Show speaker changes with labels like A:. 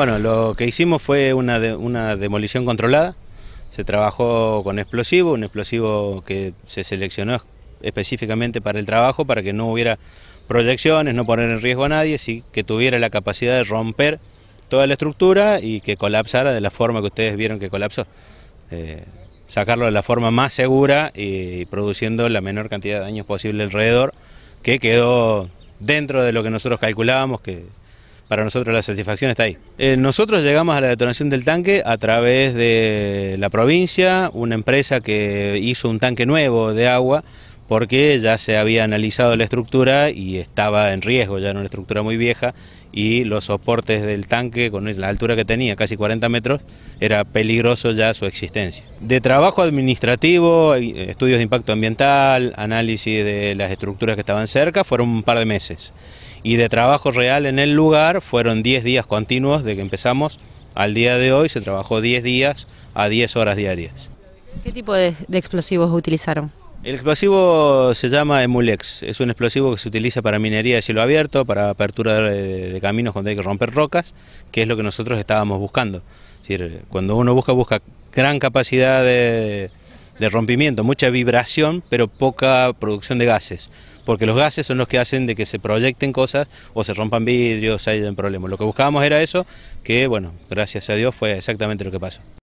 A: Bueno, lo que hicimos fue una, una demolición controlada. Se trabajó con explosivo, un explosivo que se seleccionó específicamente para el trabajo, para que no hubiera proyecciones, no poner en riesgo a nadie, sí que tuviera la capacidad de romper toda la estructura y que colapsara de la forma que ustedes vieron que colapsó. Eh, sacarlo de la forma más segura y produciendo la menor cantidad de daños posible alrededor, que quedó dentro de lo que nosotros calculábamos que para nosotros la satisfacción está ahí. Eh, nosotros llegamos a la detonación del tanque a través de la provincia, una empresa que hizo un tanque nuevo de agua porque ya se había analizado la estructura y estaba en riesgo, ya era una estructura muy vieja y los soportes del tanque con la altura que tenía, casi 40 metros, era peligroso ya su existencia. De trabajo administrativo, eh, estudios de impacto ambiental, análisis de las estructuras que estaban cerca, fueron un par de meses. Y de trabajo real en el lugar fueron 10 días continuos de que empezamos al día de hoy, se trabajó 10 días a 10 horas diarias.
B: ¿Qué tipo de explosivos utilizaron?
A: El explosivo se llama Emulex, es un explosivo que se utiliza para minería de cielo abierto, para apertura de, caminos cuando hay que romper rocas, que es lo que nosotros estábamos buscando. Es decir, cuando uno busca, busca gran capacidad de, rompimiento, mucha vibración, pero poca producción de gases, porque los gases son los que hacen de que se proyecten cosas o se rompan vidrios, hay problemas. Lo que buscábamos era eso, que bueno, gracias a Dios fue exactamente lo que pasó.